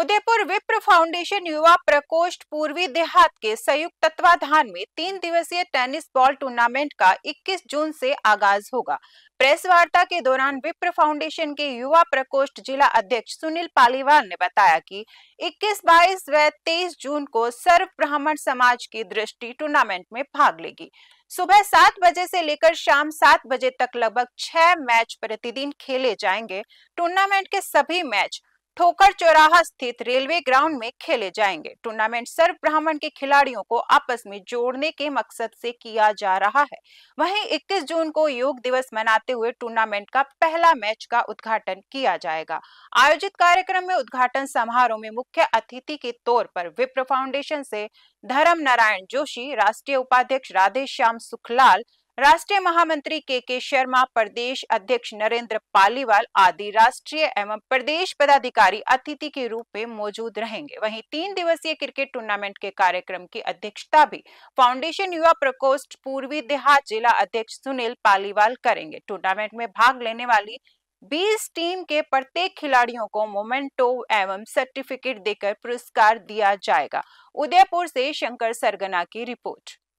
उदयपुर विप्र फाउंडेशन युवा प्रकोष्ठ पूर्वी देहात के संयुक्त तत्वाधान में तीन दिवसीय टेनिस बॉल टूर्नामेंट का 21 जून से आगाज होगा प्रेस वार्ता के दौरान विप्र फाउंडेशन के युवा प्रकोष्ठ जिला अध्यक्ष सुनील पालीवाल ने बताया कि 21, 22 व 23 जून को सर्व ब्राह्मण समाज की दृष्टि टूर्नामेंट में भाग लेगी सुबह सात बजे से लेकर शाम सात बजे तक लगभग छह मैच प्रतिदिन खेले जाएंगे टूर्नामेंट के सभी मैच ठोकर चौराहा स्थित रेलवे ग्राउंड में खेले जाएंगे टूर्नामेंट सर्व ब्राह्मण के खिलाड़ियों को आपस में जोड़ने के मकसद से किया जा रहा है वहीं 21 जून को योग दिवस मनाते हुए टूर्नामेंट का पहला मैच का उद्घाटन किया जाएगा आयोजित कार्यक्रम में उद्घाटन समारोह में मुख्य अतिथि के तौर पर विप्र फाउंडेशन से धर्म नारायण जोशी राष्ट्रीय उपाध्यक्ष राधे श्याम सुखलाल राष्ट्रीय महामंत्री के के शर्मा प्रदेश अध्यक्ष नरेंद्र पालीवाल आदि राष्ट्रीय एवं प्रदेश पदाधिकारी अतिथि के रूप में मौजूद रहेंगे वहीं तीन दिवसीय क्रिकेट टूर्नामेंट के कार्यक्रम की अध्यक्षता भी फाउंडेशन युवा प्रकोष्ठ पूर्वी देहात जिला अध्यक्ष सुनील पालीवाल करेंगे टूर्नामेंट में भाग लेने वाली 20 टीम के प्रत्येक खिलाड़ियों को मोमेंटो एवं सर्टिफिकेट देकर पुरस्कार दिया जाएगा उदयपुर से शंकर सरगना की रिपोर्ट